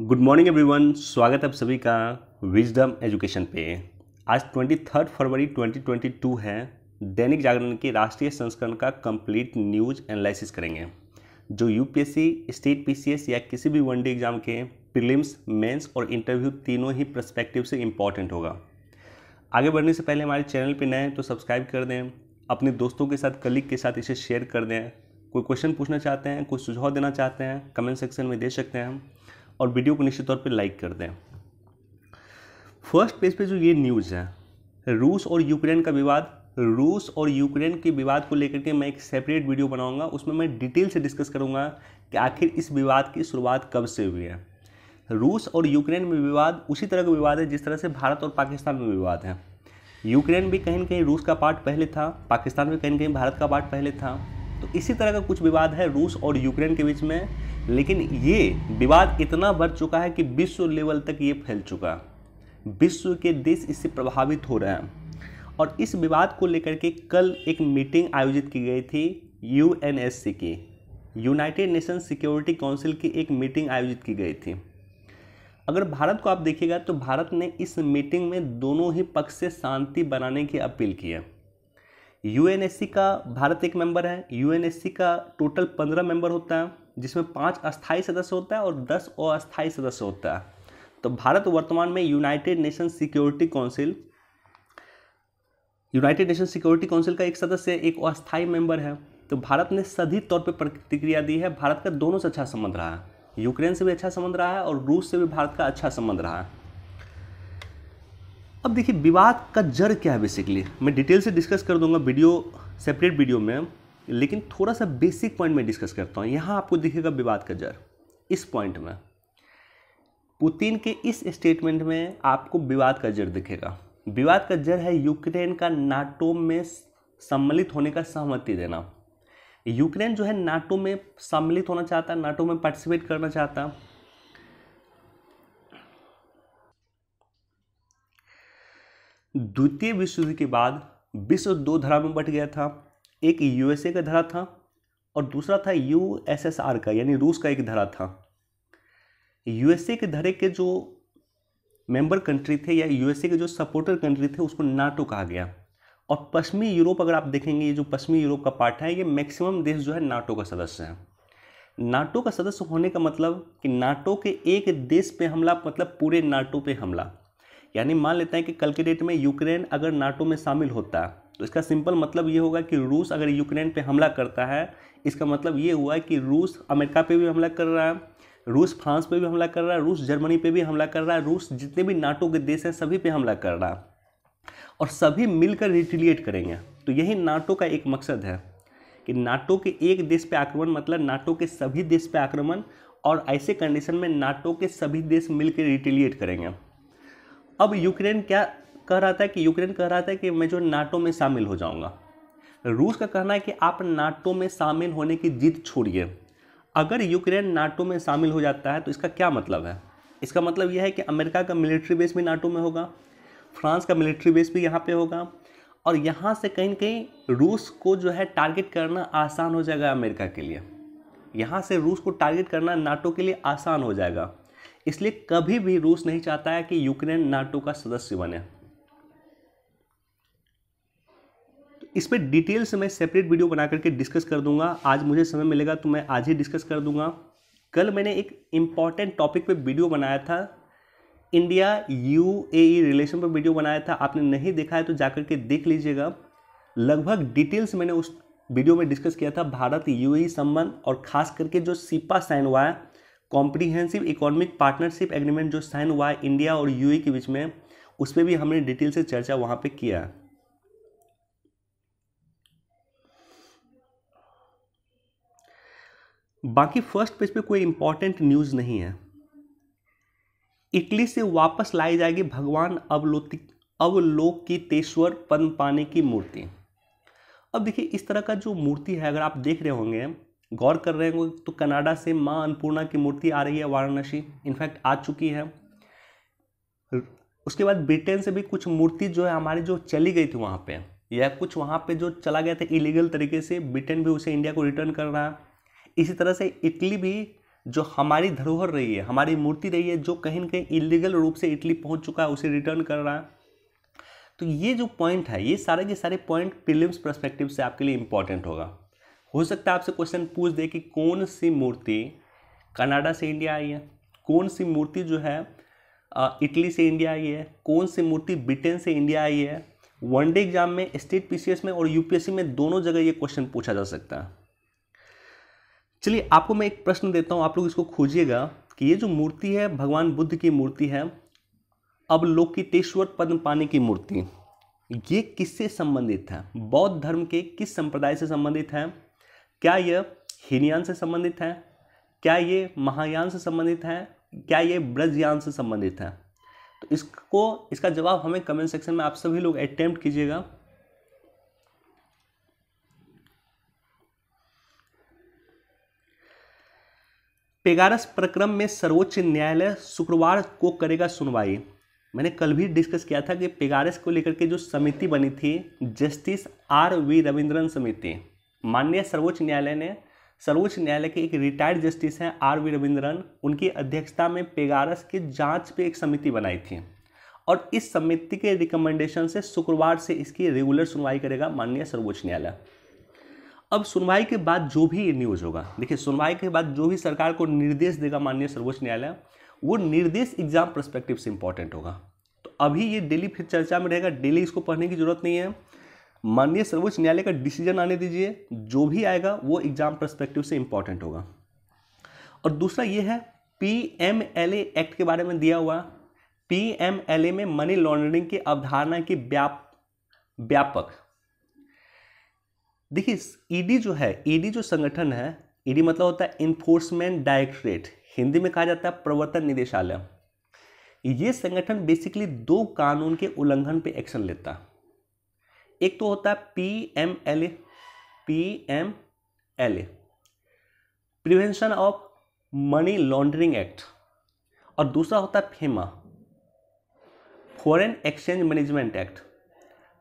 good morning everyone स्वागत है आप सभी का विजडम एजुकेशन पे आज ट्वेंटी थर्ड फरवरी 2022 है दैनिक जागरण के राष्ट्रीय संस्करण का कंप्लीट न्यूज एनालिसिस करेंगे जो यूपीएससी स्टेट पीसीएस या किसी भी वनडे एग्जाम के प्रीलिम्स मेंस और इंटरव्यू तीनों ही प्रस्पेक्टिव से इम्पॉर्टेंट होगा आगे बढ़ने से पहले हमारे चैनल पर नए तो सब्सक्राइब कर दें अपने दोस्तों के साथ कलीग के साथ इसे शेयर कर दें कोई क्वेश्चन पूछना चाहते हैं कोई सुझाव देना चाहते हैं कमेंट सेक्शन में दे सकते हैं हम और वीडियो को निश्चित तौर पर लाइक कर दें फर्स्ट पेज पे जो ये न्यूज़ है रूस और यूक्रेन का विवाद रूस और यूक्रेन के विवाद को लेकर के मैं एक सेपरेट वीडियो बनाऊंगा उसमें मैं डिटेल से डिस्कस करूंगा कि आखिर इस विवाद की शुरुआत कब से हुई है रूस और यूक्रेन में विवाद उसी तरह का विवाद है जिस तरह से भारत और पाकिस्तान में विवाद है यूक्रेन भी कहीं ना कहीं रूस का पार्ट पहले था पाकिस्तान भी कहीं ना कहीं भारत का पार्ट पहले था तो इसी तरह का कुछ विवाद है रूस और यूक्रेन के बीच में लेकिन ये विवाद इतना बढ़ चुका है कि विश्व लेवल तक ये फैल चुका विश्व के देश इससे प्रभावित हो रहे हैं और इस विवाद को लेकर के कल एक मीटिंग आयोजित की गई थी यू की यूनाइटेड नेशन सिक्योरिटी काउंसिल की एक मीटिंग आयोजित की गई थी अगर भारत को आप देखिएगा तो भारत ने इस मीटिंग में दोनों ही पक्ष से शांति बनाने की अपील की है यूएनएससी का भारत एक मेंबर है यूएनएससी का टोटल पंद्रह मेंबर होता है जिसमें पाँच अस्थायी सदस्य होता है और दस अस्थायी सदस्य होता है तो भारत वर्तमान में United Nation Security Council United Nation Security Council का एक सदस्य एक अस्थायी मेंबर है तो भारत ने सभी तौर पर प्रतिक्रिया दी है भारत का दोनों से अच्छा संबंध रहा है यूक्रेन से भी अच्छा संबंध रहा है और रूस से भी भारत का अच्छा संबंध रहा है अब देखिए विवाद का जड़ क्या है बेसिकली मैं डिटेल से डिस्कस कर दूंगा वीडियो सेपरेट वीडियो में लेकिन थोड़ा सा बेसिक पॉइंट में डिस्कस करता हूँ यहाँ आपको दिखेगा विवाद का जड़ इस पॉइंट में पुतिन के इस स्टेटमेंट में आपको विवाद का जड़ दिखेगा विवाद का जड़ है यूक्रेन का नाटो में सम्मिलित होने का सहमति देना यूक्रेन जो है नाटो में सम्मिलित होना चाहता है नाटो में पार्टिसिपेट करना चाहता द्वितीय विश्व युद्ध के बाद विश्व दो धारा में बट गया था एक यूएसए का धारा था और दूसरा था यूएसएसआर का यानी रूस का एक धारा था यूएसए के धरे के जो मेंबर कंट्री थे या यूएसए के जो सपोर्टर कंट्री थे उसको नाटो कहा गया और पश्चिमी यूरोप अगर आप देखेंगे ये जो पश्चिमी यूरोप का पार्ट है ये मैक्सिमम देश जो है नाटो का सदस्य है नाटो का सदस्य होने का मतलब कि नाटो के एक देश पे हमला मतलब पूरे नाटो पे हमला यानी मान लेते हैं कि कल के डेट में यूक्रेन अगर नाटो में शामिल होता तो इसका सिंपल मतलब ये होगा कि रूस अगर यूक्रेन पे हमला करता है इसका मतलब ये हुआ कि रूस अमेरिका पे भी हमला कर रहा है रूस फ्रांस पे भी हमला कर रहा है रूस जर्मनी पे भी हमला कर रहा है रूस जितने भी नाटो के देश हैं सभी पे हमला कर रहा है और सभी मिलकर रिटिलिएट करेंगे तो यही नाटो का एक मकसद है कि नाटो के एक देश पर आक्रमण मतलब नाटो के सभी देश पर आक्रमण और ऐसे कंडीशन में नाटो के सभी देश मिलकर रिटिलिएट करेंगे अब यूक्रेन क्या कह रहा था कि यूक्रेन कह रहा था कि मैं जो नाटो में शामिल हो जाऊंगा रूस का कहना है कि आप नाटो में शामिल होने की जिद छोड़िए अगर यूक्रेन नाटो में शामिल हो जाता है तो इसका क्या मतलब है इसका मतलब यह है कि अमेरिका का मिलिट्री बेस भी नाटो में होगा फ्रांस का मिलिट्री बेस भी यहाँ पे होगा और यहाँ से कहीं ना कहीं रूस को जो है टारगेट करना आसान हो जाएगा अमेरिका के लिए यहाँ से रूस को टारगेट करना नाटो के लिए आसान हो जाएगा इसलिए कभी भी रूस नहीं चाहता है कि यूक्रेन नाटो का सदस्य बने इस पर डिटेल्स मैं सेपरेट वीडियो बना करके डिस्कस कर दूंगा आज मुझे समय मिलेगा तो मैं आज ही डिस्कस कर दूंगा कल मैंने एक इंपॉर्टेंट टॉपिक पे वीडियो बनाया था इंडिया यू ए रिलेशन पर वीडियो बनाया था आपने नहीं देखा है तो जाकर के देख लीजिएगा लगभग डिटेल्स मैंने उस वीडियो में डिस्कस किया था भारत यू e संबंध और खास करके जो सिपा साइन हुआ है कॉम्प्रीहेंसिव इकोनॉमिक पार्टनरशिप एग्रीमेंट जो साइन हुआ है इंडिया और यूए e के बीच में उस पर भी हमने डिटेल से चर्चा वहां पे किया है बाकी फर्स्ट पेज पे कोई इंपॉर्टेंट न्यूज़ नहीं है इटली से वापस लाई जाएगी भगवान अवलोकित अवलोकितेश्वर पन पाने की मूर्ति अब देखिए इस तरह का जो मूर्ति है अगर आप देख रहे होंगे गौर कर रहे होंगे तो कनाडा से माँ अन्नपूर्णा की मूर्ति आ रही है वाराणसी इनफैक्ट आ चुकी है उसके बाद ब्रिटेन से भी कुछ मूर्ति जो है हमारी जो चली गई थी वहाँ पे या कुछ वहाँ पे जो चला गया था इलीगल तरीके से ब्रिटेन भी उसे इंडिया को रिटर्न कर रहा है इसी तरह से इटली भी जो हमारी धरोहर रही है हमारी मूर्ति रही है जो कहीं ना कहीं इलीगल रूप से इटली पहुँच चुका है उसे रिटर्न कर रहा है तो ये जो पॉइंट है ये सारे के सारे पॉइंट प्रिलिम्स परस्पेक्टिव से आपके लिए इम्पॉर्टेंट होगा हो सकता है आपसे क्वेश्चन पूछ दे कि कौन सी मूर्ति कनाडा से इंडिया आई है कौन सी मूर्ति जो है इटली से इंडिया आई है कौन सी मूर्ति ब्रिटेन से इंडिया आई है वनडे एग्जाम में स्टेट पीसीएस में और यूपीएससी में दोनों जगह ये क्वेश्चन पूछा जा सकता है चलिए आपको मैं एक प्रश्न देता हूँ आप लोग इसको खोजिएगा कि ये जो मूर्ति है भगवान बुद्ध की मूर्ति है अब लोकितेश्वर पद्म पानी की मूर्ति ये किससे संबंधित है बौद्ध धर्म के किस संप्रदाय से संबंधित है क्या यह हीनयान से संबंधित है क्या ये महायान से संबंधित है क्या ये ब्रजयान से संबंधित है तो इसको इसका जवाब हमें कमेंट सेक्शन में आप सभी लोग अटेम्प्ट कीजिएगा पेगारस प्रक्रम में सर्वोच्च न्यायालय शुक्रवार को करेगा सुनवाई मैंने कल भी डिस्कस किया था कि पेगारस को लेकर के जो समिति बनी थी जस्टिस आर वी रविंद्रन समिति माननीय सर्वोच्च न्यायालय ने सर्वोच्च न्यायालय के एक रिटायर्ड जस्टिस हैं आर वी रविंद्रन उनकी अध्यक्षता में पेगारस की जांच पे एक समिति बनाई थी और इस समिति के रिकमेंडेशन से शुक्रवार से इसकी रेगुलर सुनवाई करेगा माननीय सर्वोच्च न्यायालय अब सुनवाई के बाद जो भी न्यूज़ होगा देखिए सुनवाई के बाद जो भी सरकार को निर्देश देगा माननीय सर्वोच्च न्यायालय वो निर्देश एग्जाम परस्पेक्टिव से इंपॉर्टेंट होगा तो अभी ये डेली फिर चर्चा में रहेगा डेली इसको पढ़ने की जरूरत नहीं है माननीय सर्वोच्च न्यायालय का डिसीजन आने दीजिए जो भी आएगा वो एग्जाम परस्पेक्टिव से इंपॉर्टेंट होगा और दूसरा ये है P M L A act के बारे में दिया हुआ पी एम एल ए में मनी लॉन्ड्रिंग की अवधारणा की व्याप व्यापक देखिए ईडी e जो है ईडी e जो संगठन है ईडी e मतलब होता है इन्फोर्समेंट डायरेक्टरेट हिंदी में कहा जाता है प्रवर्तन निदेशालय ये संगठन बेसिकली दो कानून के उल्लंघन पे एक्शन लेता है एक तो होता है P M L A P M L A prevention of money laundering act और दूसरा होता है FEMA foreign exchange management act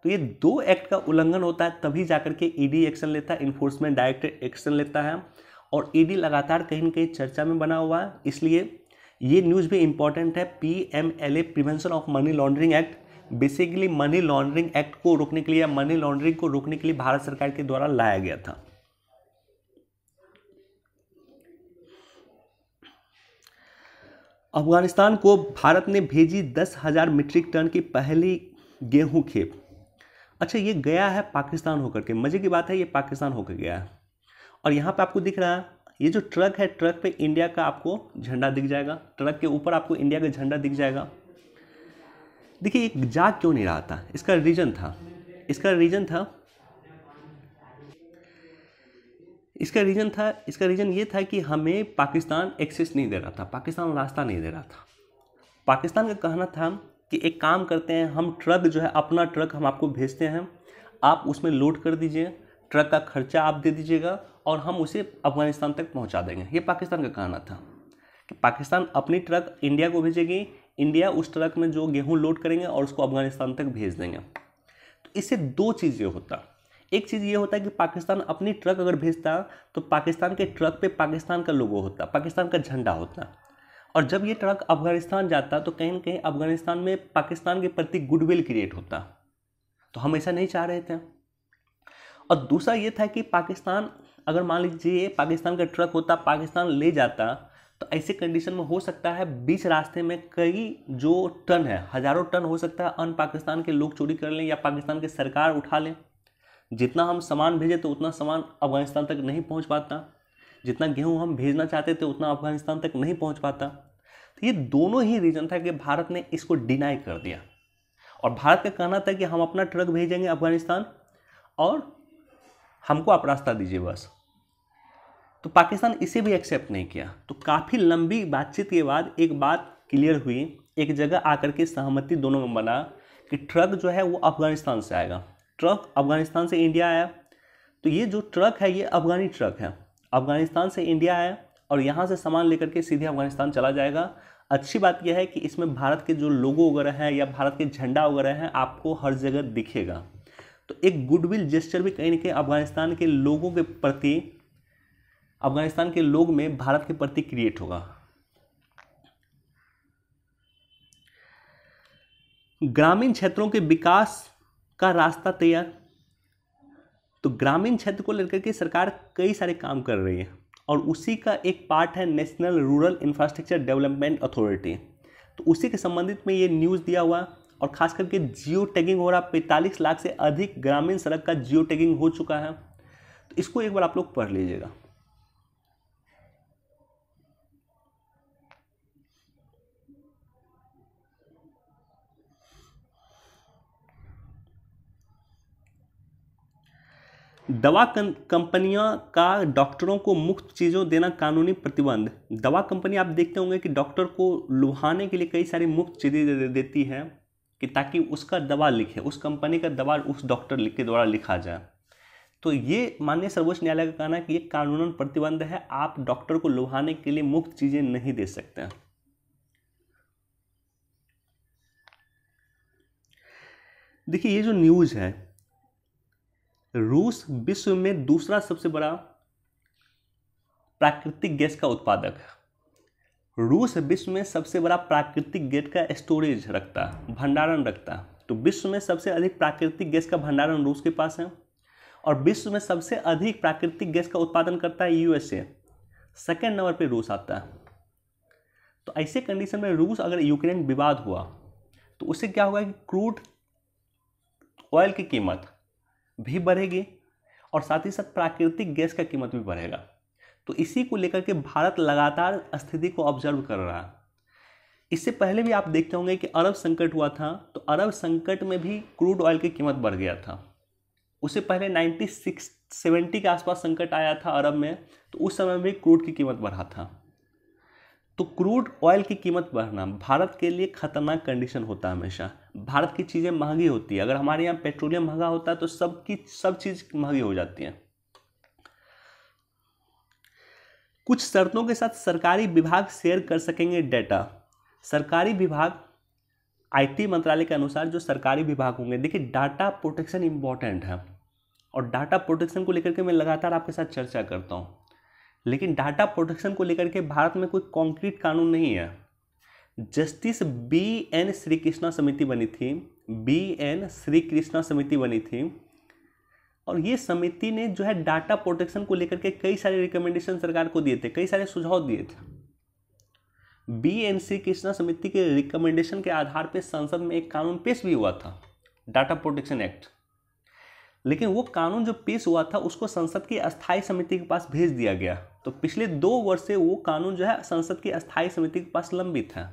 तो ये दो एक्ट का उल्लंघन होता है तभी जाकर के ईडी e एक्शन लेता है इन्फोर्समेंट डायरेक्ट एक्शन लेता है और ईडी e लगातार कहीं ना कहीं चर्चा में बना हुआ है इसलिए ये न्यूज़ भी इम्पॉर्टेंट है P M L A prevention of money laundering act basically money laundering act को रोकने के लिए या मनी लॉन्ड्रिंग को रोकने के लिए भारत सरकार के द्वारा लाया गया था अफगानिस्तान को भारत ने भेजी दस हजार मीट्रिक टन की पहली गेहूं खेप अच्छा ये गया है पाकिस्तान होकर के मज़े की बात है ये पाकिस्तान होकर गया है और यहाँ पे आपको दिख रहा है ये जो ट्रक है ट्रक पे इंडिया का आपको झंडा दिख जाएगा ट्रक के ऊपर आपको इंडिया का झंडा दिख जाएगा देखिए एक जाग क्यों नहीं रहा था इसका रीज़न था इसका रीज़न था इसका रीज़न था इसका रीज़न ये था कि हमें पाकिस्तान एक्सेस नहीं दे रहा था पाकिस्तान रास्ता नहीं दे रहा था पाकिस्तान का कहना था कि एक काम करते हैं हम ट्रक जो है अपना ट्रक हम आपको भेजते हैं आप उसमें लोड कर दीजिए ट्रक का खर्चा आप दे दीजिएगा और हम उसे अफगानिस्तान तक पहुंचा देंगे ये पाकिस्तान का कहना था कि पाकिस्तान अपनी ट्रक इंडिया को भेजेगी इंडिया उस ट्रक में जो गेहूं लोड करेंगे और उसको अफगानिस्तान तक भेज देंगे तो इससे दो चीज़ें होता एक चीज़ ये होता है कि पाकिस्तान अपनी ट्रक अगर भेजता तो पाकिस्तान के ट्रक पे पाकिस्तान का लोगो होता पाकिस्तान का झंडा होता और जब ये ट्रक अफगानिस्तान जाता तो कहीं ना कहीं अफगानिस्तान में पाकिस्तान के प्रति गुडविल क्रिएट होता तो हम ऐसा नहीं चाह रहे थे और दूसरा ये था कि पाकिस्तान अगर मान लीजिए पाकिस्तान का ट्रक होता पाकिस्तान ले जाता तो ऐसे कंडीशन में हो सकता है बीच रास्ते में कई जो टन है हज़ारों टन हो सकता है अन पाकिस्तान के लोग चोरी कर लें या पाकिस्तान की सरकार उठा लें जितना हम सामान भेजे तो उतना सामान अफगानिस्तान तक नहीं पहुंच पाता जितना गेहूं हम भेजना चाहते थे उतना अफगानिस्तान तक नहीं पहुंच पाता तो ये दोनों ही रीज़न था कि भारत ने इसको डिनाई कर दिया और भारत का कहना था कि हम अपना ट्रक भेजेंगे अफगानिस्तान और हमको आप रास्ता दीजिए बस तो पाकिस्तान इसे भी एक्सेप्ट नहीं किया तो काफ़ी लंबी बातचीत के बाद एक बात क्लियर हुई एक जगह आकर के सहमति दोनों में बना कि ट्रक जो है वो अफगानिस्तान से आएगा ट्रक अफगानिस्तान से इंडिया आया तो ये जो ट्रक है ये अफगानी ट्रक है अफगानिस्तान से इंडिया आया और यहाँ से सामान लेकर के सीधे अफगानिस्तान चला जाएगा अच्छी बात यह है कि इसमें भारत के जो लोगो वगैरह हैं या भारत के झंडा वगैरह हैं आपको हर जगह दिखेगा तो एक गुडविल जेस्टर भी कहीं ना कहीं अफगानिस्तान के लोगों के प्रति अफगानिस्तान के लोग में भारत के प्रति क्रिएट होगा ग्रामीण क्षेत्रों के विकास का रास्ता तैयार तो ग्रामीण क्षेत्र को लेकर के सरकार कई सारे काम कर रही है और उसी का एक पार्ट है national rural infrastructure development authority तो उसी के संबंधित में ये न्यूज़ दिया हुआ और खास करके जियो टैगिंग हो रहा पैंतालीस लाख से अधिक ग्रामीण सड़क का जियो टैगिंग हो चुका है तो इसको एक बार आप लोग पढ़ लीजिएगा दवा कंपनियां का डॉक्टरों को मुफ्त चीज़ों देना कानूनी प्रतिबंध दवा कंपनी आप देखते होंगे कि डॉक्टर को लुभाने के लिए कई सारी मुफ्त चीज़ें दे, दे देती हैं कि ताकि उसका दवा लिखे उस कंपनी का दवा उस डॉक्टर के द्वारा लिखा जाए तो ये माननीय सर्वोच्च न्यायालय का कहना है कि ये कानूनन प्रतिबंध है आप डॉक्टर को लुभाने के लिए मुफ्त चीज़ें नहीं दे सकते देखिए ये जो न्यूज़ है रूस विश्व में दूसरा सबसे बड़ा प्राकृतिक गैस का उत्पादक रूस विश्व में सबसे बड़ा प्राकृतिक गैस का स्टोरेज रखता भंडारण रखता तो विश्व में सबसे अधिक प्राकृतिक गैस का भंडारण रूस के पास है और विश्व में सबसे अधिक प्राकृतिक गैस का उत्पादन करता है यूएसए सेकेंड नंबर पे रूस आता है तो ऐसे कंडीशन में रूस अगर यूक्रेन विवाद हुआ तो उससे क्या होगा कि क्रूड ऑयल की कीमत भी बढ़ेगी और साथ ही साथ प्राकृतिक गैस का कीमत भी बढ़ेगा तो इसी को लेकर के भारत लगातार स्थिति को ऑब्जर्व कर रहा है इससे पहले भी आप देखते होंगे कि अरब संकट हुआ था तो अरब संकट में भी क्रूड ऑयल की कीमत बढ़ गया था उससे पहले नाइन्टी सिक्स सेवेंटी के आसपास संकट आया था अरब में तो उस समय भी क्रूड की कीमत बढ़ा था तो क्रूड ऑयल की कीमत बढ़ना भारत के लिए खतरनाक कंडीशन होता है हमेशा भारत की चीज़ें महंगी होती है अगर हमारे यहाँ पेट्रोलियम महंगा होता है तो सब सब चीज़ महंगी हो जाती है कुछ शर्तों के साथ सरकारी विभाग शेयर कर सकेंगे डेटा सरकारी विभाग आईटी मंत्रालय के अनुसार जो सरकारी विभाग होंगे देखिए डाटा प्रोटेक्शन इंपॉर्टेंट है और डाटा प्रोटेक्शन को लेकर के मैं लगातार आपके साथ चर्चा करता हूँ लेकिन डाटा प्रोटेक्शन को लेकर के भारत में कोई कॉन्क्रीट कानून नहीं है justice B N Srikrishna समिति बनी थी बी एन श्री कृष्णा समिति बनी थी और ये समिति ने जो है डाटा प्रोटेक्शन को लेकर के कई सारे रिकमेंडेशन सरकार को दिए थे कई सारे सुझाव दिए थे बी एन श्री कृष्णा समिति के रिकमेंडेशन के आधार पर संसद में एक कानून पेश भी हुआ था डाटा प्रोटेक्शन एक्ट लेकिन वो कानून जो पेश हुआ था उसको संसद की अस्थायी समिति के पास भेज दिया गया तो पिछले दो वर्ष से वो कानून जो है संसद की अस्थायी समिति के पास लंबित है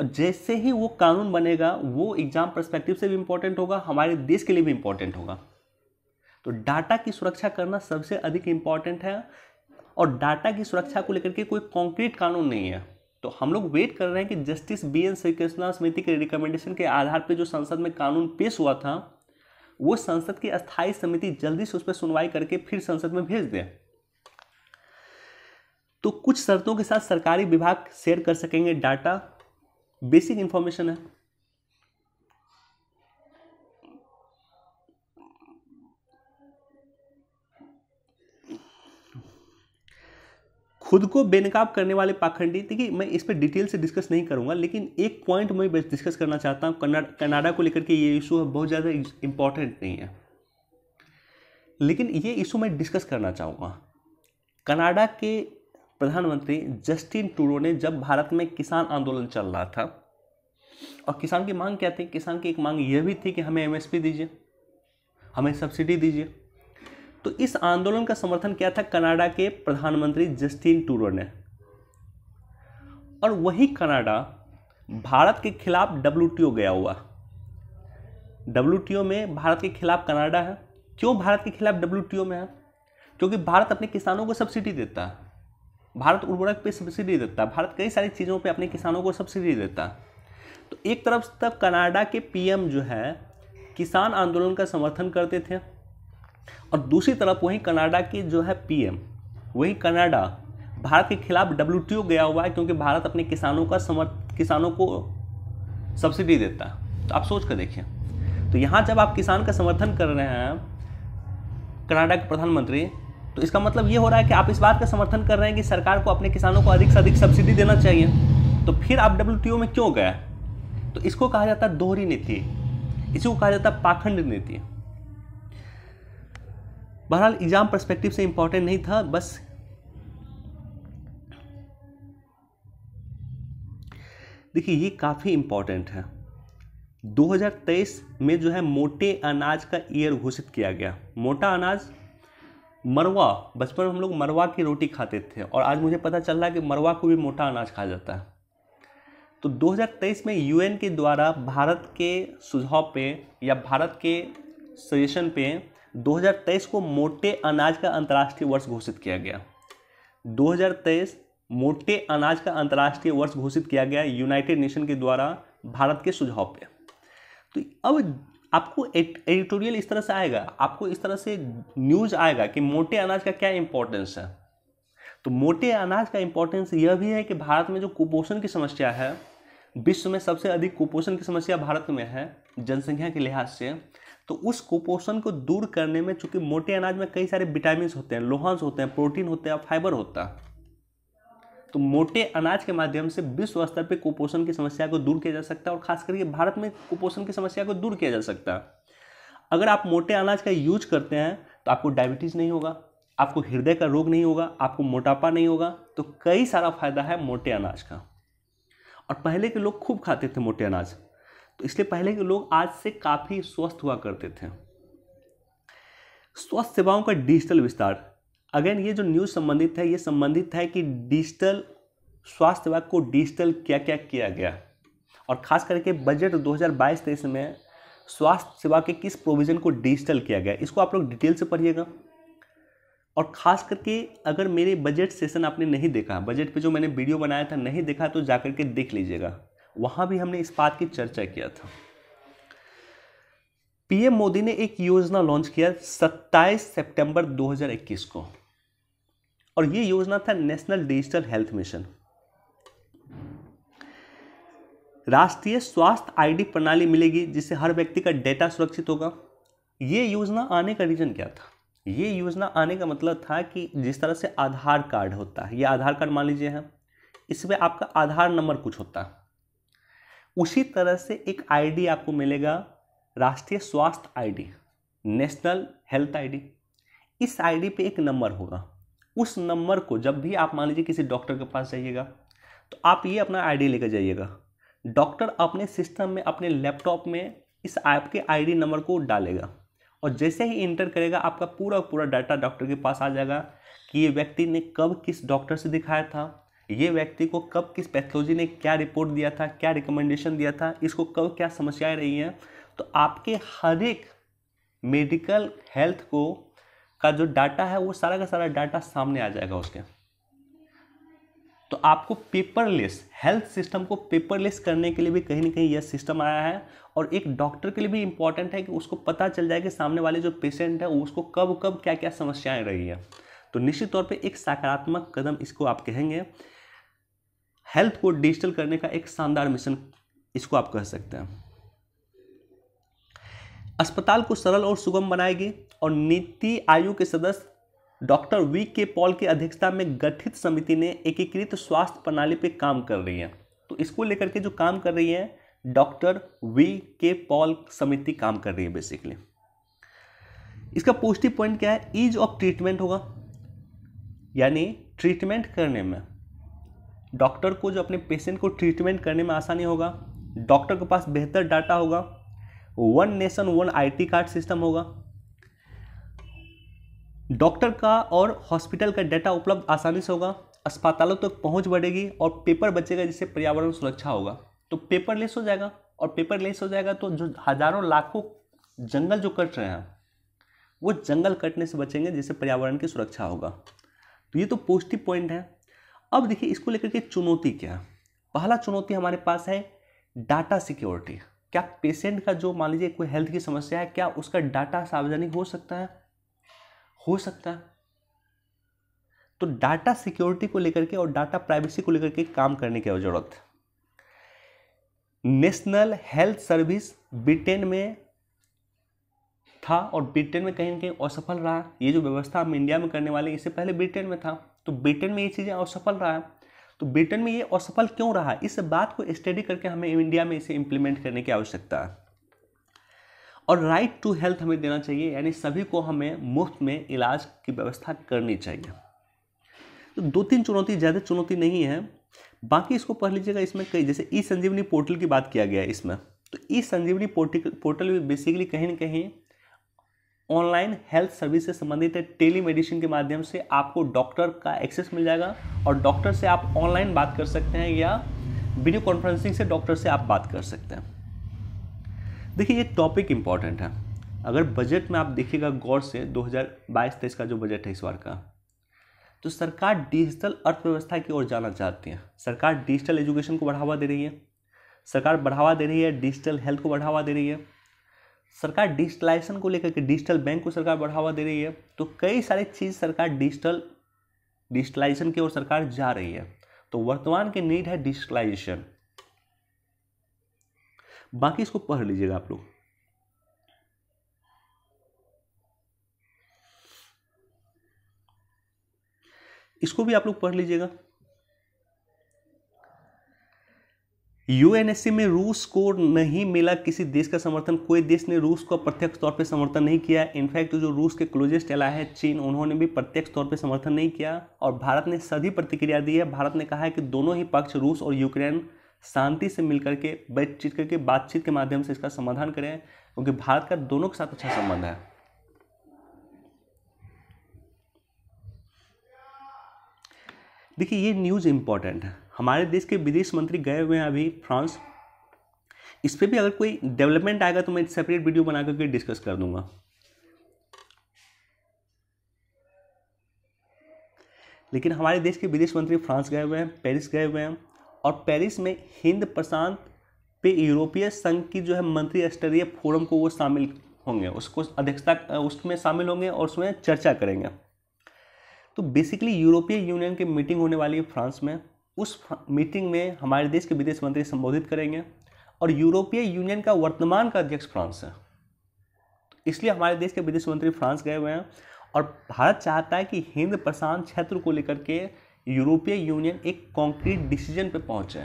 और जैसे ही वो कानून बनेगा वो एग्जाम परस्पेक्टिव से भी इम्पोर्टेंट होगा हमारे देश के लिए भी इम्पोर्टेंट होगा तो डाटा की सुरक्षा करना सबसे अधिक इम्पॉर्टेंट है और डाटा की सुरक्षा को लेकर के कोई कॉन्क्रीट कानून नहीं है तो हम लोग वेट कर रहे हैं कि justice B N Srikrishna समिति के रिकमेंडेशन के आधार पर जो संसद में कानून पेश हुआ था वो संसद की स्थायी समिति जल्दी से उस पर सुनवाई करके फिर संसद में भेज दें तो कुछ शर्तों के साथ सरकारी विभाग शेयर कर सकेंगे डाटा बेसिक इन्फॉर्मेशन है खुद को बेनकाब करने वाले पाखंडी देखिए मैं इस पर डिटेल से डिस्कस नहीं करूंगा लेकिन एक पॉइंट मैं बस डिस्कस करना चाहता हूँ कनाडा को लेकर के ये इशू बहुत ज़्यादा इम्पॉर्टेंट नहीं है लेकिन ये इशू मैं डिस्कस करना चाहूँगा कनाडा के प्रधानमंत्री जस्टिन टूडो ने जब भारत में किसान आंदोलन चल रहा था और किसान की मांग क्या थी किसान की एक मांग यह भी थी कि हमें एमएसपी दीजिए हमें सब्सिडी दीजिए तो इस आंदोलन का समर्थन किया था कनाडा के प्रधानमंत्री जस्टिन टूरो ने और वही कनाडा भारत के खिलाफ डब्ल्यू गया हुआ डब्ल्यू में भारत के खिलाफ कनाडा है क्यों भारत के खिलाफ डब्ल्यू में है क्योंकि भारत अपने किसानों को सब्सिडी देता है भारत उर्वरक पे सब्सिडी देता है भारत कई सारी चीज़ों पे अपने किसानों को सब्सिडी देता है तो एक तरफ तक कनाडा के पीएम जो है किसान आंदोलन का समर्थन करते थे और दूसरी तरफ वहीं कनाडा की जो है पीएम वहीं कनाडा भारत के खिलाफ डब्ल्यू गया हुआ है क्योंकि भारत अपने किसानों का समर्थ किसानों को सब्सिडी देता है तो आप सोच कर देखिए तो यहाँ जब आप किसान का समर्थन कर रहे हैं कनाडा के प्रधानमंत्री तो इसका मतलब ये हो रहा है कि आप इस बात का समर्थन कर रहे हैं कि सरकार को अपने किसानों को अधिक से अधिक सब्सिडी देना चाहिए तो फिर आप डब्ल्यू में क्यों गए तो इसको कहा जाता है दोहरी नीति इसी को कहा जाता है पाखंड नीति बहरहाल एग्ज़ाम परस्पेक्टिव से इम्पॉर्टेंट नहीं था बस देखिए ये काफ़ी इम्पॉर्टेंट है 2023 में जो है मोटे अनाज का ईयर घोषित किया गया मोटा अनाज मरवा बचपन में हम लोग मरवा की रोटी खाते थे और आज मुझे पता चल रहा है कि मरवा को भी मोटा अनाज खा जाता है तो 2023 में यूएन के द्वारा भारत के सुझाव पे या भारत के सजेशन पे 2023 को मोटे अनाज का अंतर्राष्ट्रीय वर्ष घोषित किया गया 2023 मोटे अनाज का अंतर्राष्ट्रीय वर्ष घोषित किया गया यूनाइटेड नेशन के द्वारा भारत के सुझाव पे तो अब आपको एडिटोरियल इस तरह से आएगा आपको इस तरह से न्यूज आएगा कि मोटे अनाज का क्या इंपॉर्टेंस है तो मोटे अनाज का इंपॉर्टेंस यह भी है कि भारत में जो कुपोषण की समस्या है विश्व में सबसे अधिक कुपोषण की समस्या भारत में है जनसंख्या के लिहाज से तो उस कुपोषण को दूर करने में चूंकि मोटे अनाज में कई सारे विटामिन होते हैं लोहांस होते हैं प्रोटीन होते हैं फाइबर होता है तो मोटे अनाज के माध्यम से विश्व स्तर पर कुपोषण की समस्या को दूर किया जा सकता है और खास करके भारत में कुपोषण की समस्या को दूर किया जा सकता है अगर आप मोटे अनाज का यूज करते हैं तो आपको डायबिटीज़ नहीं होगा आपको हृदय का रोग नहीं होगा आपको मोटापा नहीं होगा तो कई सारा फायदा है मोटे अनाज का और पहले के लोग खूब खाते थे मोटे अनाज तो इसलिए पहले के लोग आज से काफ़ी स्वस्थ हुआ करते थे स्वास्थ्य सेवाओं का डिजिटल विस्तार अगेन ये जो न्यूज़ संबंधित है ये संबंधित है कि डिजिटल स्वास्थ्य सेवा को डिजिटल क्या क्या किया गया और खास करके बजट 2022 हज़ार में स्वास्थ्य सेवा के किस प्रोविज़न को डिजिटल किया गया इसको आप लोग डिटेल से पढ़िएगा और ख़ास करके अगर मेरे बजट सेशन आपने नहीं देखा बजट पे जो मैंने वीडियो बनाया था नहीं देखा तो जा के देख लीजिएगा वहां भी हमने इस बात की चर्चा किया था पीएम मोदी ने एक योजना लॉन्च किया 27 सितंबर 2021 को और यह योजना था नेशनल डिजिटल हेल्थ मिशन राष्ट्रीय स्वास्थ्य आईडी प्रणाली मिलेगी जिससे हर व्यक्ति का डेटा सुरक्षित होगा यह योजना आने का रीजन क्या था ये योजना आने का मतलब था कि जिस तरह से आधार कार्ड होता है ये आधार कार्ड मान लीजिए है इसमें आपका आधार नंबर कुछ होता है उसी तरह से एक आईडी आपको मिलेगा राष्ट्रीय स्वास्थ्य आईडी नेशनल हेल्थ आईडी इस आईडी पे एक नंबर होगा उस नंबर को जब भी आप मान लीजिए किसी डॉक्टर के पास जाइएगा तो आप ये अपना आईडी लेकर जाइएगा डॉक्टर अपने सिस्टम में अपने लैपटॉप में इस ऐप के आईडी नंबर को डालेगा और जैसे ही इंटर करेगा आपका पूरा पूरा डाटा डॉक्टर के पास आ जाएगा कि ये व्यक्ति ने कब किस डॉक्टर से दिखाया था ये व्यक्ति को कब किस पैथोलॉजी ने क्या रिपोर्ट दिया था क्या रिकमेंडेशन दिया था इसको कब क्या समस्याएं रही हैं तो आपके हर एक मेडिकल हेल्थ को का जो डाटा है वो सारा का सारा डाटा सामने आ जाएगा उसके तो आपको पेपरलेस हेल्थ सिस्टम को पेपरलेस करने के लिए भी कहीं ना कहीं यह सिस्टम आया है और एक डॉक्टर के लिए भी इम्पॉर्टेंट है कि उसको पता चल जाए कि सामने वाले जो पेशेंट है उसको कब कब क्या क्या समस्याएं रही है तो निश्चित तौर पे एक सकारात्मक कदम इसको आप कहेंगे हेल्थ को डिजिटल करने का एक शानदार मिशन इसको आप कह सकते हैं अस्पताल को सरल और सुगम बनाएगी और नीति आयोग के सदस्य डॉक्टर वी के पॉल की अध्यक्षता में गठित समिति ने एकीकृत स्वास्थ्य प्रणाली पर काम कर रही है तो इसको लेकर के जो काम कर रही है डॉक्टर वी के पॉल समिति काम कर रही है बेसिकली इसका पॉजिटिव पॉइंट क्या है ईज ऑफ ट्रीटमेंट होगा यानी ट्रीटमेंट करने में डॉक्टर को जो अपने पेशेंट को ट्रीटमेंट करने में आसानी होगा डॉक्टर के पास बेहतर डाटा होगा one nation one IT card system होगा डॉक्टर का और हॉस्पिटल का डाटा उपलब्ध आसानी से होगा अस्पतालों तक तो पहुंच बढ़ेगी और पेपर बचेगा जिससे पर्यावरण सुरक्षा होगा तो पेपर लेस हो जाएगा और पेपर लेस हो जाएगा तो जो हजारों लाखों जंगल जो कट रहे हैं वो जंगल कटने से बचेंगे जिससे पर्यावरण की सुरक्षा होगा तो ये तो पॉजिटिव पॉइंट है अब देखिए इसको लेकर के चुनौती क्या है पहला चुनौती हमारे पास है डाटा सिक्योरिटी क्या पेशेंट का जो मान लीजिए कोई हेल्थ की समस्या है क्या उसका डाटा सार्वजनिक हो सकता है हो सकता है तो डाटा सिक्योरिटी को लेकर के और डाटा प्राइवेसी को लेकर के काम करने की जरूरत है नेशनल हेल्थ सर्विस ब्रिटेन में था और ब्रिटेन में कहीं ना कहीं असफल रहा ये जो व्यवस्था हम इंडिया में करने वाले इससे पहले ब्रिटेन में था तो ब्रिटेन में ये चीज़ें असफल रहा है तो ब्रिटेन में ये असफल क्यों रहा इस बात को स्टडी करके हमें इंडिया में इसे इम्प्लीमेंट करने की आवश्यकता है और राइट टू हेल्थ हमें देना चाहिए यानी सभी को हमें मुफ्त में इलाज की व्यवस्था करनी चाहिए तो दो तीन चुनौती ज़्यादा चुनौती नहीं है बाकी इसको पढ़ लीजिएगा इसमें कई जैसे ई संजीवनी पोर्टल की बात किया गया है इसमें तो E Sanjeevani portal portal basically कहीं ना कहीं ऑनलाइन हेल्थ सर्विस से संबंधित है टेली मेडिसिन के माध्यम से आपको डॉक्टर का एक्सेस मिल जाएगा और डॉक्टर से आप ऑनलाइन बात कर सकते हैं या वीडियो कॉन्फ्रेंसिंग से डॉक्टर से आप बात कर सकते हैं देखिए ये टॉपिक इम्पॉर्टेंट है अगर बजट में आप देखिएगा गौर से 2022-23 का जो बजट है इस बार का तो सरकार डिजिटल अर्थव्यवस्था की ओर जाना चाहती है सरकार डिजिटल एजुकेशन को बढ़ावा दे रही है सरकार बढ़ावा दे रही है डिजिटल हेल्थ को बढ़ावा दे रही है सरकार डिजिटलाइजेशन को लेकर के डिजिटल बैंक को सरकार बढ़ावा दे रही है तो कई सारी चीज़ सरकार डिजिटल डिजिटलाइजेशन की ओर सरकार जा रही है तो वर्तमान की नीड है डिजिटलाइजेशन बाकी इसको पढ़ लीजिएगा आप लोग इसको भी आप लोग पढ़ लीजिएगा यूएनएससी में रूस को नहीं मिला किसी देश का समर्थन कोई देश ने रूस को प्रत्यक्ष तौर पर समर्थन नहीं किया इनफैक्ट जो रूस के क्लोजेस्ट एला है चीन उन्होंने भी प्रत्यक्ष तौर पर समर्थन नहीं किया और भारत ने सभी प्रतिक्रिया दी है भारत ने कहा है कि दोनों ही पक्ष रूस और यूक्रेन शांति से मिलकर के बैठचीत करके बातचीत के माध्यम से इसका समाधान करें क्योंकि भारत का दोनों के साथ अच्छा संबंध है देखिए ये न्यूज़ इम्पॉर्टेंट है हमारे देश के विदेश मंत्री गए हुए हैं अभी फ्रांस इस पर भी अगर कोई डेवलपमेंट आएगा तो मैं सेपरेट वीडियो बना करके डिस्कस कर दूंगा लेकिन हमारे देश के विदेश मंत्री फ्रांस गए हुए हैं पेरिस गए हुए हैं और पेरिस में हिंद प्रशांत पे यूरोपीय संघ की जो है मंत्री स्तरीय फोरम को वो शामिल होंगे उसको अध्यक्षता उसमें शामिल होंगे और उसमें चर्चा करेंगे तो बेसिकली यूरोपीय यूनियन की मीटिंग होने वाली है फ्रांस में उस मीटिंग में हमारे देश के विदेश मंत्री संबोधित करेंगे और यूरोपीय यूनियन का वर्तमान का अध्यक्ष फ्रांस है तो इसलिए हमारे देश के विदेश मंत्री फ्रांस गए हुए हैं और भारत चाहता है कि हिंद प्रशांत क्षेत्र को लेकर के यूरोपीय यूनियन एक कॉन्क्रीट डिसीजन पर पहुंचे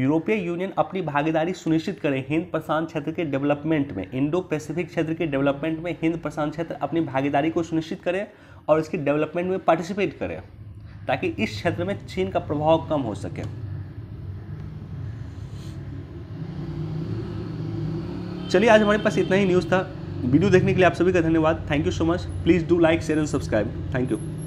यूरोपीय यूनियन अपनी भागीदारी सुनिश्चित करे हिंद प्रशांत क्षेत्र के डेवलपमेंट में इंडो पैसिफिक क्षेत्र के डेवलपमेंट में हिंद प्रशांत क्षेत्र अपनी भागीदारी को सुनिश्चित करे और इसके डेवलपमेंट में पार्टिसिपेट करें ताकि इस क्षेत्र में चीन का प्रभाव कम हो सके चलिए आज हमारे पास इतना ही न्यूज़ था वीडियो देखने के लिए आप सभी का धन्यवाद thank you so much please do like share and subscribe thank you